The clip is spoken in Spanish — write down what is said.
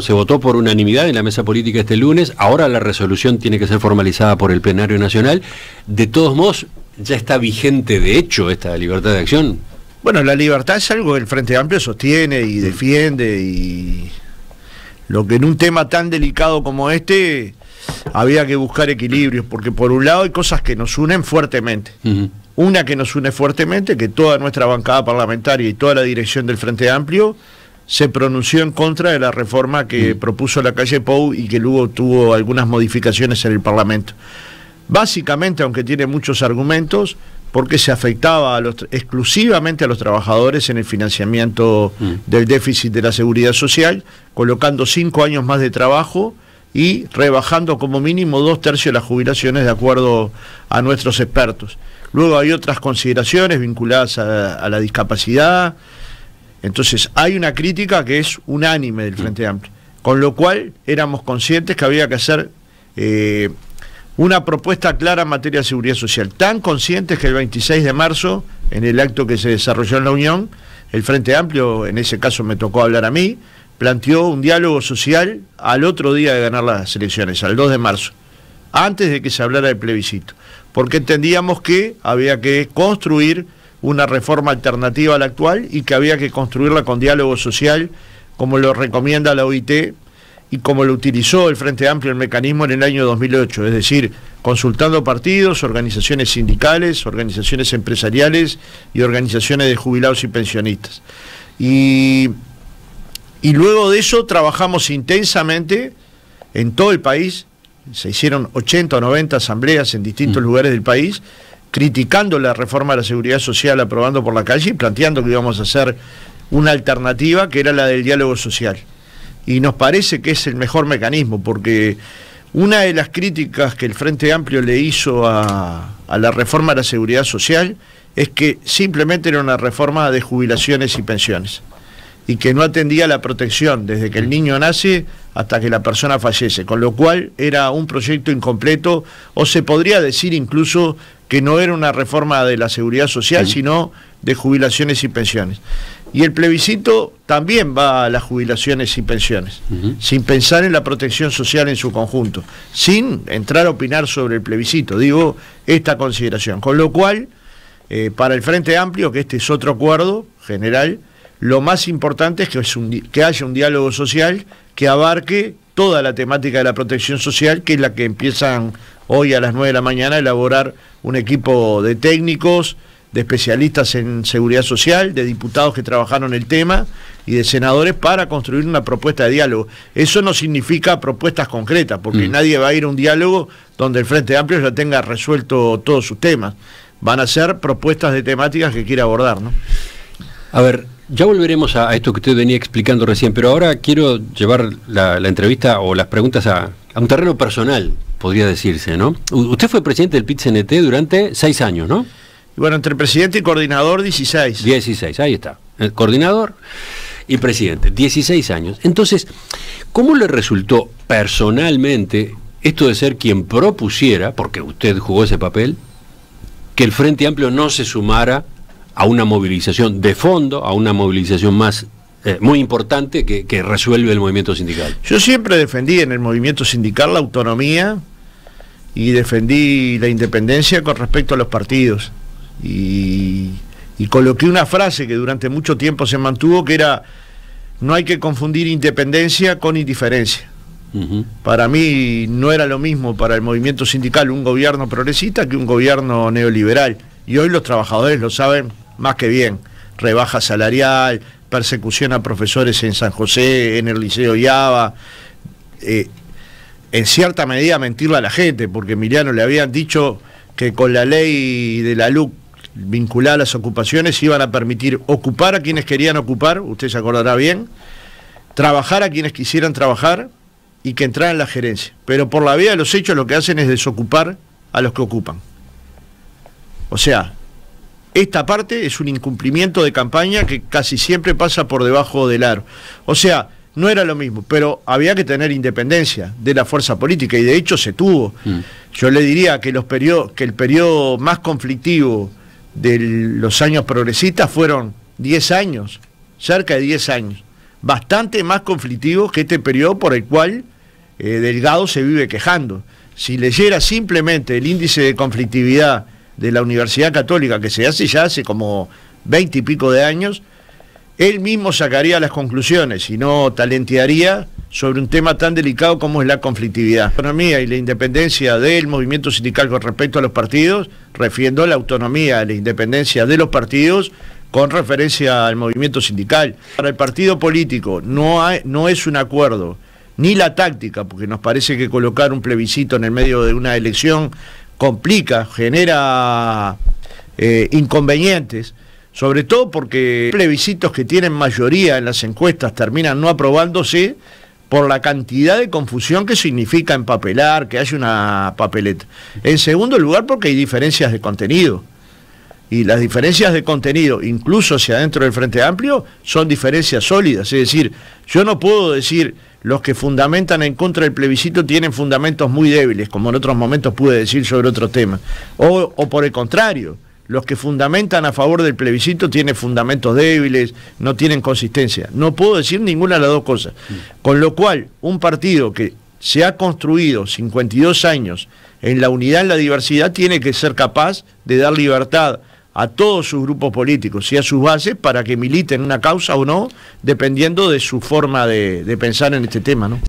Se votó por unanimidad en la mesa política este lunes, ahora la resolución tiene que ser formalizada por el Plenario Nacional. De todos modos, ya está vigente de hecho esta libertad de acción. Bueno, la libertad es algo que el Frente Amplio sostiene y mm. defiende y lo que en un tema tan delicado como este había que buscar equilibrios, porque por un lado hay cosas que nos unen fuertemente. Una que nos une fuertemente, que toda nuestra bancada parlamentaria y toda la dirección del Frente Amplio se pronunció en contra de la reforma que mm. propuso la calle Pou y que luego tuvo algunas modificaciones en el Parlamento. Básicamente, aunque tiene muchos argumentos, porque se afectaba a los, exclusivamente a los trabajadores en el financiamiento mm. del déficit de la seguridad social, colocando cinco años más de trabajo y rebajando como mínimo dos tercios de las jubilaciones de acuerdo a nuestros expertos. Luego hay otras consideraciones vinculadas a la discapacidad, entonces hay una crítica que es unánime del Frente mm. Amplio, con lo cual éramos conscientes que había que hacer eh, una propuesta clara en materia de seguridad social, tan conscientes que el 26 de marzo, en el acto que se desarrolló en la Unión, el Frente Amplio, en ese caso me tocó hablar a mí, planteó un diálogo social al otro día de ganar las elecciones, al 2 de marzo, antes de que se hablara del plebiscito, porque entendíamos que había que construir una reforma alternativa a la actual y que había que construirla con diálogo social, como lo recomienda la OIT y como lo utilizó el Frente Amplio el mecanismo en el año 2008, es decir, consultando partidos, organizaciones sindicales, organizaciones empresariales y organizaciones de jubilados y pensionistas. Y, luego de eso trabajamos intensamente en todo el país, se hicieron 80 o 90 asambleas en distintos mm. lugares del país, criticando la reforma de la seguridad social aprobando por la calle y planteando que íbamos a hacer una alternativa que era la del diálogo social. Y nos parece que es el mejor mecanismo, porque una de las críticas que el Frente Amplio le hizo a, la reforma de la seguridad social es que simplemente era una reforma de jubilaciones y pensiones y que no atendía la protección desde que el niño nace hasta que la persona fallece, con lo cual era un proyecto incompleto o se podría decir incluso que no era una reforma de la seguridad social, sino de jubilaciones y pensiones. Y el plebiscito también va a las jubilaciones y pensiones, sin pensar en la protección social en su conjunto, sin entrar a opinar sobre el plebiscito, digo, esta consideración. Con lo cual, eh, para el Frente Amplio, que este es otro acuerdo general, lo más importante es que, es que haya un diálogo social que abarque toda la temática de la protección social, que es la que empiezan hoy a las 9 de la mañana elaborar un equipo de técnicos, de especialistas en seguridad social, de diputados que trabajaron el tema y de senadores para construir una propuesta de diálogo. Eso no significa propuestas concretas, porque mm. nadie va a ir a un diálogo donde el Frente Amplio ya tenga resuelto todos sus temas. Van a ser propuestas de temáticas que quiere abordar, ¿no? A ver, ya volveremos a, esto que usted venía explicando recién, pero ahora quiero llevar la, entrevista o las preguntas a un terreno personal podría decirse, ¿no? usted fue presidente del PIT-CNT durante seis años, ¿no? Bueno, entre presidente y coordinador, 16. 16, ahí está. El coordinador y presidente, 16 años. Entonces, ¿cómo le resultó personalmente esto de ser quien propusiera, porque usted jugó ese papel, que el Frente Amplio no se sumara a una movilización de fondo, a una movilización más eh, muy importante que, que resuelve el movimiento sindical? Yo siempre defendí en el movimiento sindical la autonomía y defendí la independencia con respecto a los partidos. Y, coloqué una frase que durante mucho tiempo se mantuvo, que era, no hay que confundir independencia con indiferencia. Para mí no era lo mismo para el movimiento sindical un gobierno progresista que un gobierno neoliberal. Y hoy los trabajadores lo saben más que bien. Rebaja salarial, persecución a profesores en San José, en el Liceo Yava en cierta medida mentirle a la gente, porque Emiliano le habían dicho que con la ley de la LUC vinculada a las ocupaciones iban a permitir ocupar a quienes querían ocupar, usted se acordará bien, trabajar a quienes quisieran trabajar y que entraran en la gerencia. Pero por la vía de los hechos lo que hacen es desocupar a los que ocupan. O sea, esta parte es un incumplimiento de campaña que casi siempre pasa por debajo del aro. O sea, no era lo mismo, pero había que tener independencia de la fuerza política y de hecho se tuvo. Mm. Yo le diría que, los que el periodo más conflictivo de los años progresistas fueron 10 años, cerca de 10 años, bastante más conflictivo que este periodo por el cual eh, Delgado se vive quejando. Si leyera simplemente el índice de conflictividad de la Universidad Católica que se hace ya hace como 20 y pico de años, él mismo sacaría las conclusiones y no talentearía sobre un tema tan delicado como es la conflictividad. La autonomía y la independencia del movimiento sindical con respecto a los partidos, refiriendo a la autonomía, y la independencia de los partidos con referencia al movimiento sindical. Para el partido político no, hay, no es un acuerdo, ni la táctica, porque nos parece que colocar un plebiscito en el medio de una elección complica, genera eh, inconvenientes sobre todo porque plebiscitos que tienen mayoría en las encuestas terminan no aprobándose por la cantidad de confusión que significa empapelar, que haya una papeleta. En segundo lugar, porque hay diferencias de contenido. Y las diferencias de contenido, incluso hacia adentro del Frente Amplio, son diferencias sólidas. Es decir, yo no puedo decir los que fundamentan en contra del plebiscito tienen fundamentos muy débiles, como en otros momentos pude decir sobre otro tema. O, o por el contrario, los que fundamentan a favor del plebiscito tienen fundamentos débiles, no tienen consistencia. No puedo decir ninguna de las dos cosas. Mm. Con lo cual, un partido que se ha construido 52 años en la unidad, en la diversidad, tiene que ser capaz de dar libertad a todos sus grupos políticos y a sus bases para que militen una causa o no, dependiendo de su forma de, de pensar en este tema. ¿no?